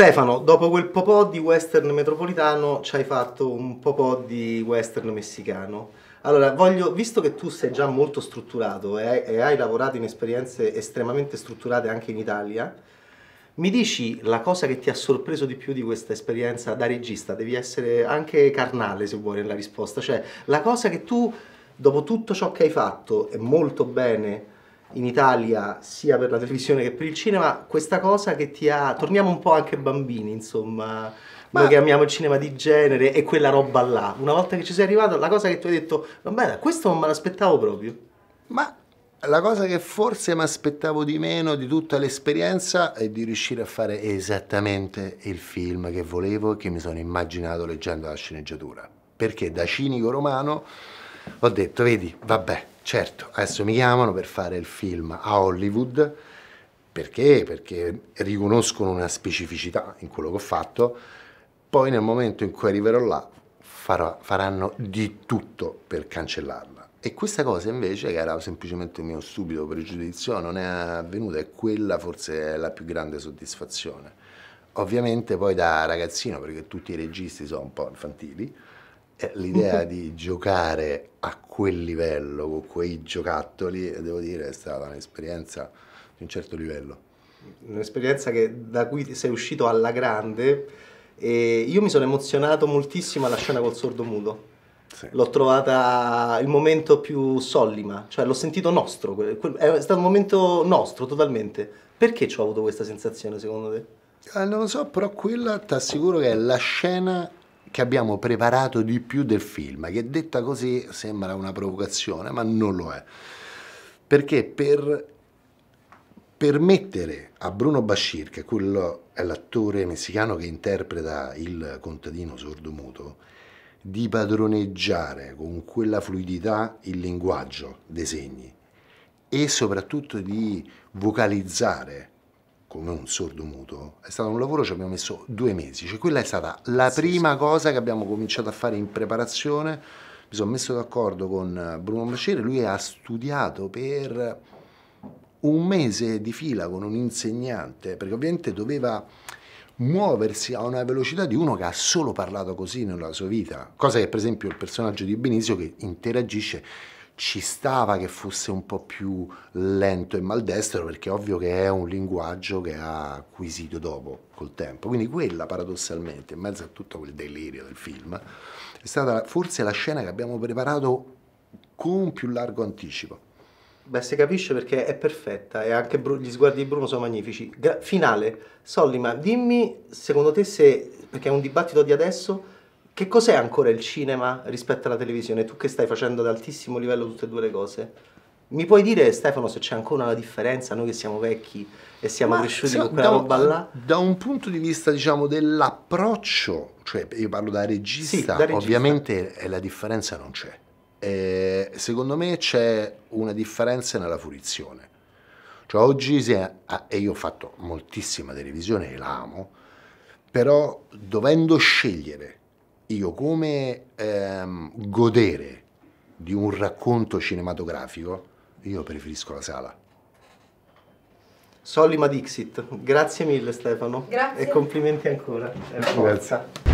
Stefano, dopo quel po' di western metropolitano ci hai fatto un po' di western messicano. Allora, voglio, visto che tu sei già molto strutturato e hai, e hai lavorato in esperienze estremamente strutturate anche in Italia, mi dici la cosa che ti ha sorpreso di più di questa esperienza da regista? Devi essere anche carnale se vuoi nella risposta, cioè la cosa che tu, dopo tutto ciò che hai fatto e molto bene, in Italia sia per la televisione che per il cinema, questa cosa che ti ha... torniamo un po' anche bambini insomma, ma... noi che amiamo il cinema di genere e quella roba là, una volta che ci sei arrivato la cosa che tu hai detto, vabbè questo non me l'aspettavo proprio. Ma la cosa che forse mi aspettavo di meno di tutta l'esperienza è di riuscire a fare esattamente il film che volevo e che mi sono immaginato leggendo la sceneggiatura. Perché da cinico romano ho detto, vedi, vabbè, Certo, adesso mi chiamano per fare il film a Hollywood, perché? Perché riconoscono una specificità in quello che ho fatto, poi nel momento in cui arriverò là farò, faranno di tutto per cancellarla. E questa cosa invece, che era semplicemente il mio stupido pregiudizio, non è avvenuta e quella forse è la più grande soddisfazione. Ovviamente poi da ragazzino, perché tutti i registi sono un po' infantili, eh, l'idea di giocare a quel livello, con quei giocattoli, devo dire, è stata un'esperienza di un certo livello. Un'esperienza da cui sei uscito alla grande e io mi sono emozionato moltissimo alla scena col sordo muto. Sì. L'ho trovata il momento più sollima, cioè l'ho sentito nostro, è stato un momento nostro totalmente. Perché ci ho avuto questa sensazione secondo te? Eh, non lo so, però quella ti assicuro che è la scena che abbiamo preparato di più del film, che detta così sembra una provocazione, ma non lo è. Perché per permettere a Bruno Bashir, che quello è l'attore messicano che interpreta il contadino sordomuto, di padroneggiare con quella fluidità il linguaggio dei segni e soprattutto di vocalizzare come un sordo muto, è stato un lavoro ci abbiamo messo due mesi, cioè quella è stata la sì, prima sì. cosa che abbiamo cominciato a fare in preparazione, mi sono messo d'accordo con Bruno Maciere, lui ha studiato per un mese di fila con un insegnante, perché ovviamente doveva muoversi a una velocità di uno che ha solo parlato così nella sua vita, cosa che per esempio il personaggio di Benizio che interagisce ci stava che fosse un po' più lento e maldestro perché ovvio che è un linguaggio che ha acquisito dopo col tempo. Quindi quella paradossalmente, in mezzo a tutto quel delirio del film, è stata forse la scena che abbiamo preparato con più largo anticipo. Beh, si capisce perché è perfetta e anche gli sguardi di Bruno sono magnifici. Gra finale, Sollima, dimmi secondo te se, perché è un dibattito di adesso, che cos'è ancora il cinema rispetto alla televisione? Tu che stai facendo ad altissimo livello tutte e due le cose? Mi puoi dire, Stefano, se c'è ancora una differenza, noi che siamo vecchi e siamo Ma, cresciuti se, con quella da, roba là? Da un punto di vista, diciamo, dell'approccio, cioè io parlo da regista, sì, da regista. ovviamente eh, la differenza non c'è. Eh, secondo me c'è una differenza nella fruizione. Cioè oggi, è, ah, e io ho fatto moltissima televisione e l'amo, però dovendo scegliere io come ehm, godere di un racconto cinematografico, io preferisco la sala. Solima Dixit, grazie mille Stefano grazie. e complimenti ancora. Eh, grazie.